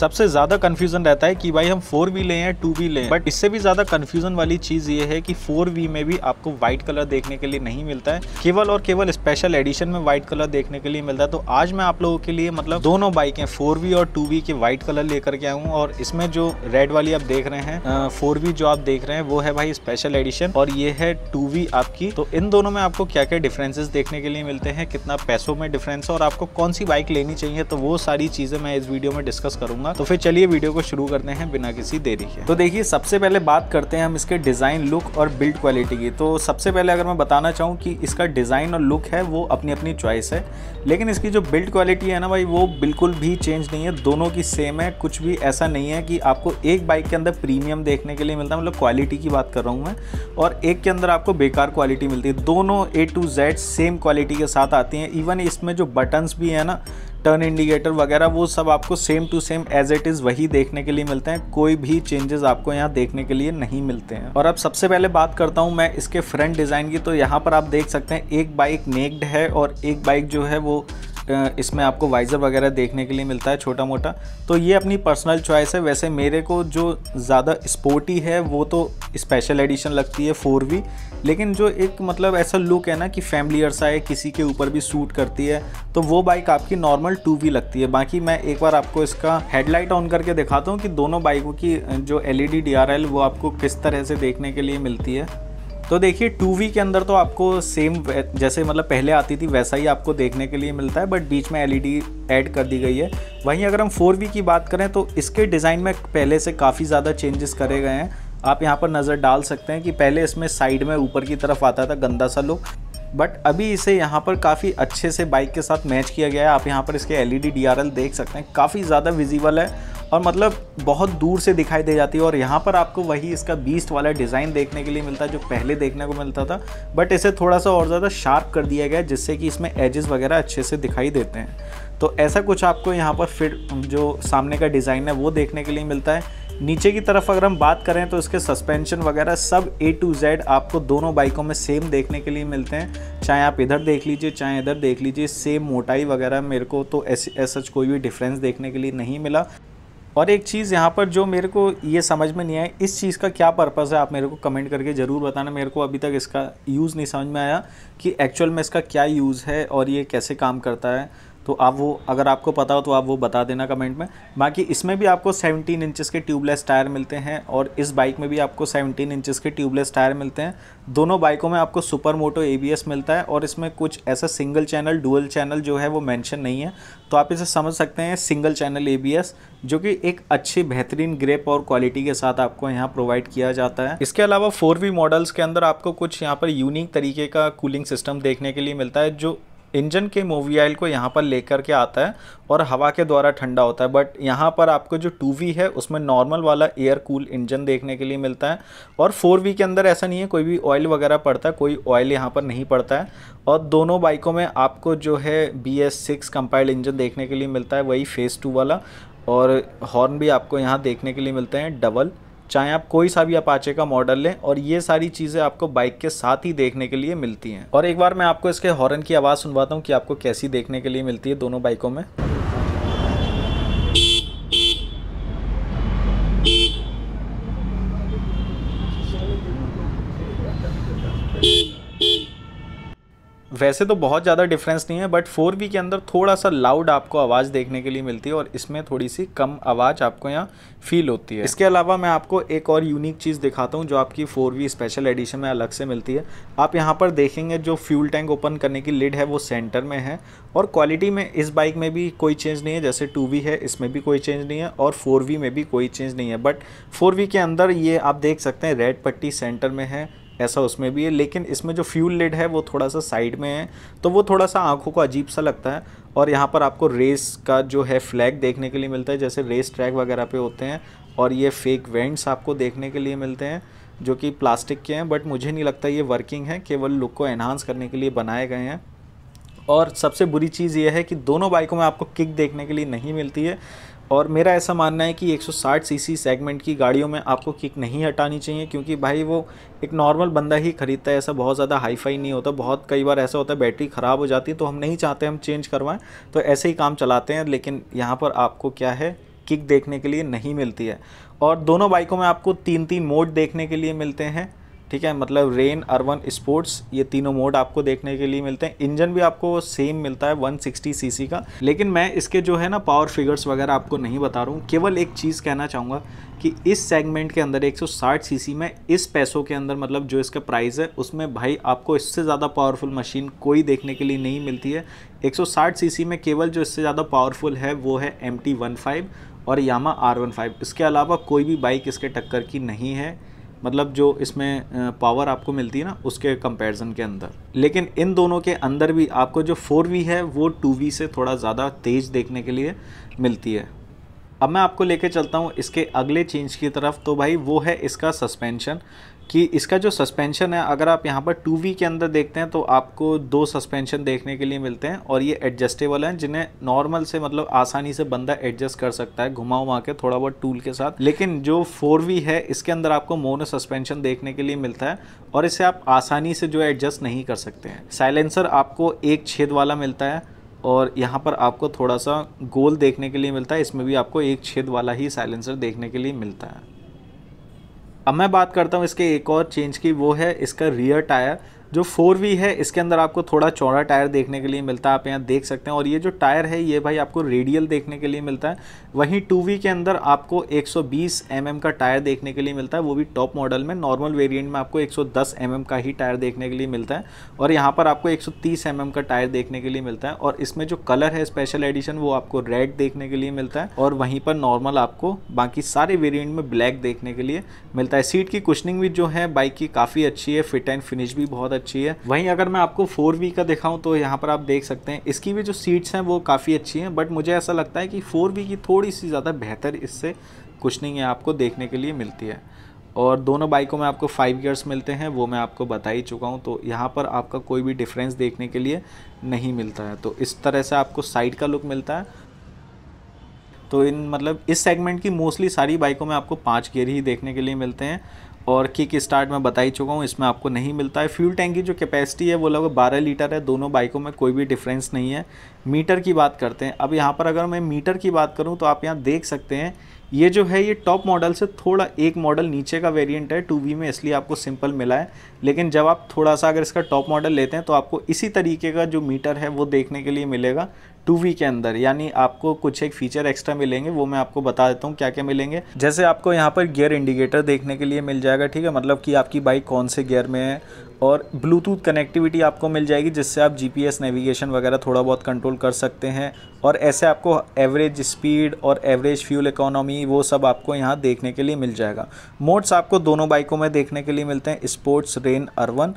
सबसे ज़्यादा कन्फ्यूज़न रहता है कि भाई हम फोर वी लें या टू वी लें बट इससे भी ज़्यादा कन्फ्यूज़न वाली चीज़ ये है कि फोर वी में भी आपको व्हाइट कलर देखने के लिए नहीं मिलता है केवल और केवल स्पेशल एडिशन में व्हाइट कलर देखने के लिए मिलता है तो आज मैं आप लोगों के लिए मतलब दोनों बाइकें फोर वी और टू वी के व्हाइट कलर लेकर के आऊँ और इसमें जो रेड वाली आप देख रहे हैं फोर वी जो आप देख रहे हैं वो है भाई स्पेशल एडिशन और ये है टू वी आपकी तो इन दोनों में आपको क्या क्या डिफरेंसेस देखने के लिए मिलते हैं कितना पैसों में डिफरेंस और आपको कौन सी बाइक लेनी चाहिए तो वो सारी चीज़ें मैं इस वीडियो में डिस्कस करूंगा करूंगा तो फिर चलिए वीडियो को शुरू करते हैं बिना किसी देरी के तो देखिए सबसे पहले बात करते हैं हम इसके डिज़ाइन लुक और बिल्ड क्वालिटी की तो सबसे पहले अगर मैं बताना चाहूँ कि इसका डिज़ाइन और लुक है वो अपनी अपनी चॉइस है लेकिन इसकी जो बिल्ड क्वालिटी है ना भाई वो बिल्कुल भी चेंज नहीं है दोनों की सेम है कुछ भी ऐसा नहीं है कि आपको एक बाइक के अंदर प्रीमियम देखने के लिए मिलता है मतलब क्वालिटी की बात कर रहा हूँ मैं और एक के अंदर आपको बेकार क्वालिटी मिलती है दोनों A to Z same quality के साथ आती हैं इवन इसमें जो बटन्स भी हैं ना टर्न इंडिकेटर वगैरह वो सब आपको same to same as it is वही देखने के लिए मिलते हैं कोई भी चेंजेस आपको यहाँ देखने के लिए नहीं मिलते हैं और अब सबसे पहले बात करता हूँ मैं इसके फ्रंट डिज़ाइन की तो यहाँ पर आप देख सकते हैं एक बाइक नेक्ड है और एक बाइक जो है वो इसमें आपको वाइज़र वगैरह देखने के लिए मिलता है छोटा मोटा तो ये अपनी पर्सनल चॉइस है वैसे मेरे को जो ज़्यादा स्पोर्टी है वो तो स्पेशल एडिशन लगती है फोर वी लेकिन जो एक मतलब ऐसा लुक है ना कि फैमिली अर्सा है किसी के ऊपर भी सूट करती है तो वो बाइक आपकी नॉर्मल टू वी लगती है बाकी मैं एक बार आपको इसका हेडलाइट ऑन करके दिखाता हूँ कि दोनों बाइकों की जो एल ई वो आपको किस तरह से देखने के लिए मिलती है तो देखिए टू वी के अंदर तो आपको सेम जैसे मतलब पहले आती थी वैसा ही आपको देखने के लिए मिलता है बट बीच में एलईडी ऐड e कर दी गई है वहीं अगर हम फोर वी की बात करें तो इसके डिज़ाइन में पहले से काफ़ी ज़्यादा चेंजेस करे गए हैं आप यहाँ पर नज़र डाल सकते हैं कि पहले इसमें साइड में ऊपर की तरफ आता था गंदा सा लुक बट अभी इसे यहाँ पर काफ़ी अच्छे से बाइक के साथ मैच किया गया है आप यहाँ पर इसके एल ई e देख सकते हैं काफ़ी ज़्यादा विजिबल है और मतलब बहुत दूर से दिखाई दे जाती है और यहाँ पर आपको वही इसका बीस्ट वाला डिज़ाइन देखने के लिए मिलता है जो पहले देखने को मिलता था बट इसे थोड़ा सा और ज़्यादा शार्प कर दिया गया जिससे कि इसमें एजेस वगैरह अच्छे से दिखाई देते हैं तो ऐसा कुछ आपको यहाँ पर फिर जो सामने का डिज़ाइन है वो देखने के लिए मिलता है नीचे की तरफ अगर हम बात करें तो इसके सस्पेंशन वगैरह सब ए टू जेड आपको दोनों बाइकों में सेम देखने के लिए मिलते हैं चाहे आप इधर देख लीजिए चाहे इधर देख लीजिए सेम मोटाई वगैरह मेरे को तो ऐसे ऐसा कोई भी डिफरेंस देखने के लिए नहीं मिला और एक चीज़ यहाँ पर जो मेरे को ये समझ में नहीं आया इस चीज़ का क्या पर्पज़ है आप मेरे को कमेंट करके ज़रूर बताना मेरे को अभी तक इसका यूज़ नहीं समझ में आया कि एक्चुअल में इसका क्या यूज़ है और ये कैसे काम करता है तो आप वो अगर आपको पता हो तो आप वो बता देना कमेंट में बाकी इसमें भी आपको 17 इंचेस के ट्यूबलेस टायर मिलते हैं और इस बाइक में भी आपको 17 इंचेस के ट्यूबलेस टायर मिलते हैं दोनों बाइकों में आपको सुपर मोटो ए मिलता है और इसमें कुछ ऐसा सिंगल चैनल डुअल चैनल जो है वो मैंशन नहीं है तो आप इसे समझ सकते हैं सिंगल चैनल ए जो कि एक अच्छी बेहतरीन ग्रेप और क्वालिटी के साथ आपको यहाँ प्रोवाइड किया जाता है इसके अलावा फोर वी मॉडल्स के अंदर आपको कुछ यहाँ पर यूनिक तरीके का कूलिंग सिस्टम देखने के लिए मिलता है जो इंजन के आयल को यहाँ पर लेकर के आता है और हवा के द्वारा ठंडा होता है बट यहाँ पर आपको जो टू वी है उसमें नॉर्मल वाला एयर कूल इंजन देखने के लिए मिलता है और फोर वी के अंदर ऐसा नहीं है कोई भी ऑयल वगैरह पड़ता है कोई ऑयल यहाँ पर नहीं पड़ता है और दोनों बाइकों में आपको जो है B S six compiled engine देखने के लिए मिलता है वही फेज़ टू वाला और हॉर्न भी आपको यहाँ देखने के लिए मिलते हैं डबल चाहे आप कोई सा भी अपाचे का मॉडल लें और ये सारी चीज़ें आपको बाइक के साथ ही देखने के लिए मिलती हैं और एक बार मैं आपको इसके हॉर्न की आवाज़ सुनवाता हूँ कि आपको कैसी देखने के लिए मिलती है दोनों बाइकों में वैसे तो बहुत ज़्यादा डिफरेंस नहीं है बट फोर के अंदर थोड़ा सा लाउड आपको आवाज़ देखने के लिए मिलती है और इसमें थोड़ी सी कम आवाज़ आपको यहाँ फील होती है इसके अलावा मैं आपको एक और यूनिक चीज़ दिखाता हूँ जो आपकी फोर स्पेशल एडिशन में अलग से मिलती है आप यहाँ पर देखेंगे जो फ्यूल टैंक ओपन करने की लिड है वो सेंटर में है और क्वालिटी में इस बाइक में भी कोई चेंज नहीं है जैसे टू है इसमें भी कोई चेंज नहीं है और फोर में भी कोई चेंज नहीं है बट फोर के अंदर ये आप देख सकते हैं रेड पट्टी सेंटर में है ऐसा उसमें भी है लेकिन इसमें जो फ्यूल लिड है वो थोड़ा सा साइड में है तो वो थोड़ा सा आँखों को अजीब सा लगता है और यहाँ पर आपको रेस का जो है फ्लैग देखने के लिए मिलता है जैसे रेस ट्रैक वगैरह पे होते हैं और ये फेक वेंट्स आपको देखने के लिए मिलते हैं जो कि प्लास्टिक के हैं बट मुझे नहीं लगता ये वर्किंग है केवल लुक को एनहांस करने के लिए बनाए गए हैं और सबसे बुरी चीज़ यह है कि दोनों बाइकों में आपको किक देखने के लिए नहीं मिलती है और मेरा ऐसा मानना है कि 160 सीसी सेगमेंट की गाड़ियों में आपको किक नहीं हटानी चाहिए क्योंकि भाई वो एक नॉर्मल बंदा ही ख़रीदता है ऐसा बहुत ज़्यादा हाईफाई नहीं होता बहुत कई बार ऐसा होता है बैटरी ख़राब हो जाती है तो हम नहीं चाहते हम चेंज करवाएं तो ऐसे ही काम चलाते हैं लेकिन यहाँ पर आपको क्या है किक देखने के लिए नहीं मिलती है और दोनों बाइकों में आपको तीन तीन मोड देखने के लिए मिलते हैं ठीक है मतलब रेन अर्बन स्पोर्ट्स ये तीनों मोड आपको देखने के लिए मिलते हैं इंजन भी आपको सेम मिलता है 160 सीसी का लेकिन मैं इसके जो है ना पावर फिगर्स वगैरह आपको नहीं बता रहा हूँ केवल एक चीज़ कहना चाहूँगा कि इस सेगमेंट के अंदर 160 सीसी में इस पैसों के अंदर मतलब जो इसका प्राइस है उसमें भाई आपको इससे ज़्यादा पावरफुल मशीन कोई देखने के लिए नहीं मिलती है 160 सीसी में केवल जो इससे ज़्यादा पावरफुल है वो है एम टी और यामा आर इसके अलावा कोई भी बाइक इसके टक्कर की नहीं है मतलब जो इसमें पावर आपको मिलती है ना उसके कंपैरिजन के अंदर लेकिन इन दोनों के अंदर भी आपको जो फोर है वो टू से थोड़ा ज़्यादा तेज़ देखने के लिए मिलती है अब मैं आपको लेके चलता हूँ इसके अगले चेंज की तरफ तो भाई वो है इसका सस्पेंशन कि इसका जो सस्पेंशन है अगर आप यहाँ पर टू वी के अंदर देखते हैं तो आपको दो सस्पेंशन देखने के लिए मिलते हैं और ये एडजस्टेबल हैं जिन्हें नॉर्मल से मतलब आसानी से बंदा एडजस्ट कर सकता है घुमा उमा के थोड़ा बहुत टूल के साथ लेकिन जो फोर वी है इसके अंदर आपको मोनो सस्पेंशन देखने के लिए मिलता है और इसे आप आसानी से जो एडजस्ट नहीं कर सकते हैं साइलेंसर आपको एक छेद वाला मिलता है और यहाँ पर आपको थोड़ा सा गोल देखने के लिए मिलता है इसमें भी आपको एक छेद वाला ही साइलेंसर देखने के लिए मिलता है अब मैं बात करता हूँ इसके एक और चेंज की वो है इसका रियर टायर जो फोर वी है इसके अंदर आपको थोड़ा चौड़ा टायर देखने के लिए मिलता है आप यहाँ देख सकते हैं और ये जो टायर है ये भाई आपको रेडियल देखने के लिए मिलता है वहीं टू वी के अंदर आपको 120 mm का टायर देखने के लिए मिलता है वो भी टॉप मॉडल में नॉर्मल वेरिएंट में आपको 110 mm का ही टायर देखने के लिए मिलता है और यहाँ पर आपको 130 mm का टायर देखने के लिए मिलता है और इसमें जो कलर है स्पेशल एडिशन वो आपको रेड देखने के लिए मिलता है और वहीं पर नॉर्मल आपको बाकी सारे वेरियंट में ब्लैक देखने के लिए मिलता है सीट की कुशनिंग भी जो है बाइक की काफ़ी अच्छी है फिट एंड फिनिश भी बहुत अच्छी है वहीं अगर मैं आपको फोर वी का दिखाऊं तो यहाँ पर आप देख सकते हैं इसकी भी जो सीट्स हैं वो काफ़ी अच्छी हैं बट मुझे ऐसा लगता है कि फोर वी की थोड़ी सी ज़्यादा बेहतर इससे कुछ नहीं है आपको देखने के लिए मिलती है और दोनों बाइकों में आपको फाइव गियर्स मिलते हैं वो मैं आपको बता ही चुका हूँ तो यहाँ पर आपका कोई भी डिफरेंस देखने के लिए नहीं मिलता है तो इस तरह से आपको साइड का लुक मिलता है तो इन मतलब इस सेगमेंट की मोस्टली सारी बाइकों में आपको पाँच गियर ही देखने के लिए मिलते हैं और किक स्टार्ट मैं बता ही चुका हूँ इसमें आपको नहीं मिलता है फ्यूल टैंक की जो कैपेसिटी है वो लगभग बारह लीटर है दोनों बाइकों में कोई भी डिफरेंस नहीं है मीटर की बात करते हैं अब यहाँ पर अगर मैं मीटर की बात करूँ तो आप यहाँ देख सकते हैं ये जो है ये टॉप मॉडल से थोड़ा एक मॉडल नीचे का वेरिएंट है टू में इसलिए आपको सिंपल मिला है लेकिन जब आप थोड़ा सा अगर इसका टॉप मॉडल लेते हैं तो आपको इसी तरीके का जो मीटर है वो देखने के लिए मिलेगा टू वी के अंदर यानी आपको कुछ एक फीचर एक्स्ट्रा मिलेंगे वो मैं आपको बता देता हूँ क्या क्या मिलेंगे जैसे आपको यहाँ पर गियर इंडिकेटर देखने के लिए मिल जाएगा ठीक है मतलब कि आपकी बाइक कौन से गियर में है और ब्लूटूथ कनेक्टिविटी आपको मिल जाएगी जिससे आप जीपीएस नेविगेशन वगैरह थोड़ा बहुत कंट्रोल कर सकते हैं और ऐसे आपको एवरेज स्पीड और एवरेज फ्यूल इकोनॉमी वो सब आपको यहाँ देखने के लिए मिल जाएगा मोड्स आपको दोनों बाइकों में देखने के लिए मिलते हैं स्पोर्ट्स रेन अर्वन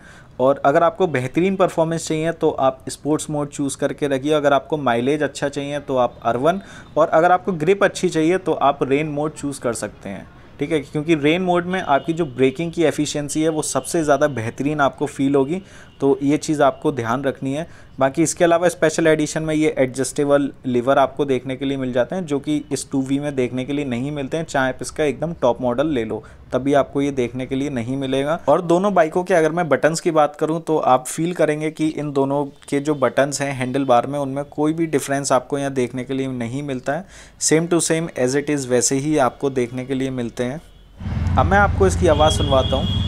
और अगर आपको बेहतरीन परफॉर्मेंस चाहिए तो आप स्पोर्ट्स मोड चूज़ करके रखिए अगर आपको माइलेज अच्छा चाहिए तो आप अर्वन और अगर आपको ग्रिप अच्छी चाहिए तो आप रेन मोड चूज़ कर सकते हैं ठीक है क्योंकि रेन मोड में आपकी जो ब्रेकिंग की एफिशिएंसी है वो सबसे ज़्यादा बेहतरीन आपको फील होगी तो ये चीज़ आपको ध्यान रखनी है बाकी इसके अलावा स्पेशल एडिशन में ये एडजस्टेबल लीवर आपको देखने के लिए मिल जाते हैं जो कि इस टू वी में देखने के लिए नहीं मिलते हैं चाहे आप इसका एकदम टॉप मॉडल ले लो तभी आपको ये देखने के लिए नहीं मिलेगा और दोनों बाइकों के अगर मैं बटन्स की बात करूँ तो आप फील करेंगे कि इन दोनों के जो बटन्स हैं हैंडल बार में उनमें कोई भी डिफरेंस आपको यहाँ देखने के लिए नहीं मिलता है same to same as it is वैसे ही आपको देखने के लिए मिलते हैं अब मैं आपको इसकी आवाज़ सुनवाता हूँ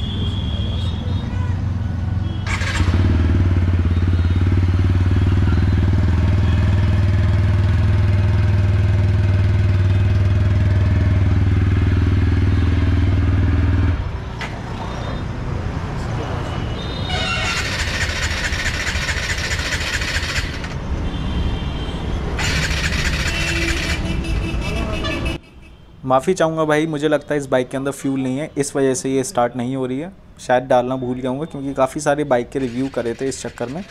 माफ़ी चाहूँगा भाई मुझे लगता है इस बाइक के अंदर फ्यूल नहीं है इस वजह से ये स्टार्ट नहीं हो रही है शायद डालना भूल गया हूँ क्योंकि काफ़ी सारे बाइक के रिव्यू करे थे इस चक्कर में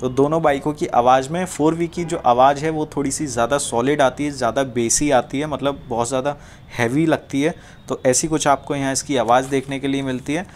तो दोनों बाइकों की आवाज़ में फोर वी की जो आवाज़ है वो थोड़ी सी ज़्यादा सॉलिड आती है ज़्यादा बेसी आती है मतलब बहुत ज़्यादा हैवी लगती है तो ऐसी कुछ आपको यहाँ इसकी आवाज़ देखने के लिए मिलती है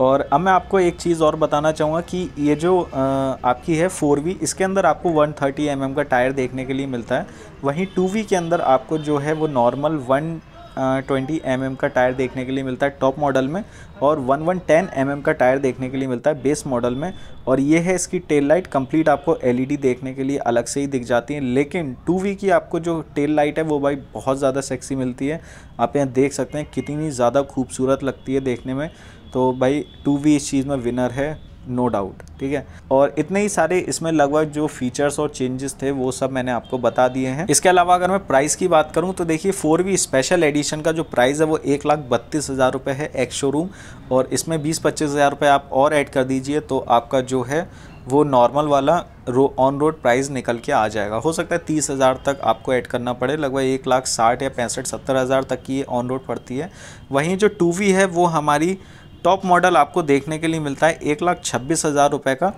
और अब मैं आपको एक चीज़ और बताना चाहूँगा कि ये जो आपकी है फोर वी इसके अंदर आपको 130 थर्टी mm का टायर देखने के लिए मिलता है वहीं टू वी के अंदर आपको जो है वो नॉर्मल 120 ट्वेंटी mm का टायर देखने के लिए मिलता है टॉप मॉडल में और 1110 वन mm का टायर देखने के लिए मिलता है बेस मॉडल में और ये है इसकी टेल लाइट कम्प्लीट आपको एल देखने के लिए अलग से ही दिख जाती है लेकिन टू वी की आपको जो टेल लाइट है वो भाई बहुत ज़्यादा सेक्सी मिलती है आप यहाँ देख सकते हैं कितनी ज़्यादा खूबसूरत लगती है देखने में तो भाई टू वी इस चीज़ में विनर है नो no डाउट ठीक है और इतने ही सारे इसमें लगभग जो फीचर्स और चेंजेस थे वो सब मैंने आपको बता दिए हैं इसके अलावा अगर मैं प्राइस की बात करूं तो देखिए फोर वी स्पेशल एडिशन का जो प्राइस है वो एक लाख बत्तीस हज़ार रुपये है एक्स शोरूम और इसमें बीस पच्चीस हज़ार रुपये आप और ऐड कर दीजिए तो आपका जो है वो नॉर्मल वाला रो ऑन रोड प्राइस निकल के आ जाएगा हो सकता है तीस हज़ार तक आपको ऐड करना पड़े लगभग एक लाख साठ या पैंसठ सत्तर हज़ार तक की ऑन रोड पड़ती है वहीं जो टू वी है वो हमारी टॉप मॉडल आपको देखने के लिए मिलता है एक लाख छब्बीस हज़ार रुपये का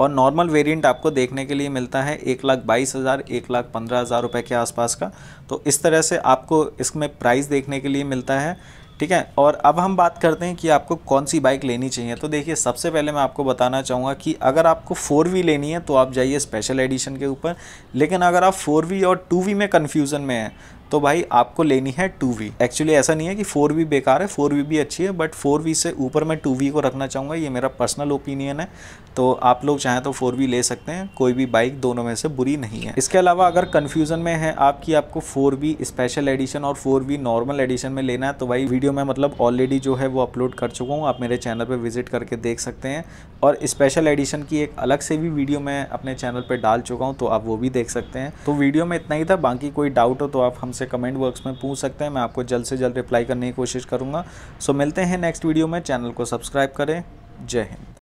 और नॉर्मल वेरिएंट आपको देखने के लिए मिलता है एक लाख बाईस हज़ार एक लाख पंद्रह हज़ार रुपये के आसपास का तो इस तरह से आपको इसमें प्राइस देखने के लिए मिलता है ठीक है और अब हम बात करते हैं कि आपको कौन सी बाइक लेनी चाहिए तो देखिए सबसे पहले मैं आपको बताना चाहूँगा कि अगर आपको फ़ोर वी लेनी है तो आप जाइए स्पेशल एडिशन के ऊपर लेकिन अगर आप फोर वी और टू वी में कन्फ्यूज़न में हैं तो भाई आपको लेनी है टू वी एक्चुअली ऐसा नहीं है कि फोर वी बेकार है फोर वी भी अच्छी है बट फोर वी से ऊपर मैं टू वी को रखना चाहूँगा ये मेरा पर्सनल ओपिनियन है तो आप लोग चाहें तो फोर वी ले सकते हैं कोई भी बाइक दोनों में से बुरी नहीं है इसके अलावा अगर कन्फ्यूज़न में है आपकी आपको फोर वी स्पेशल एडिशन और फोर वी नॉर्मल एडिशन में लेना है तो भाई वीडियो में मतलब ऑलरेडी जो है वो अपलोड कर चुका हूँ आप मेरे चैनल पर विजिट करके देख सकते हैं और स्पेशल एडिशन की एक अलग से भी वीडियो मैं अपने चैनल पर डाल चुका हूँ तो आप वो भी देख सकते हैं तो वीडियो में इतना ही था बाकी कोई डाउट हो तो आप हमसे मुझसे कमेंट बॉक्स में पूछ सकते हैं मैं आपको जल्द से जल्द रिप्लाई करने की कोशिश करूँगा सो मिलते हैं नेक्स्ट वीडियो में चैनल को सब्सक्राइब करें जय हिंद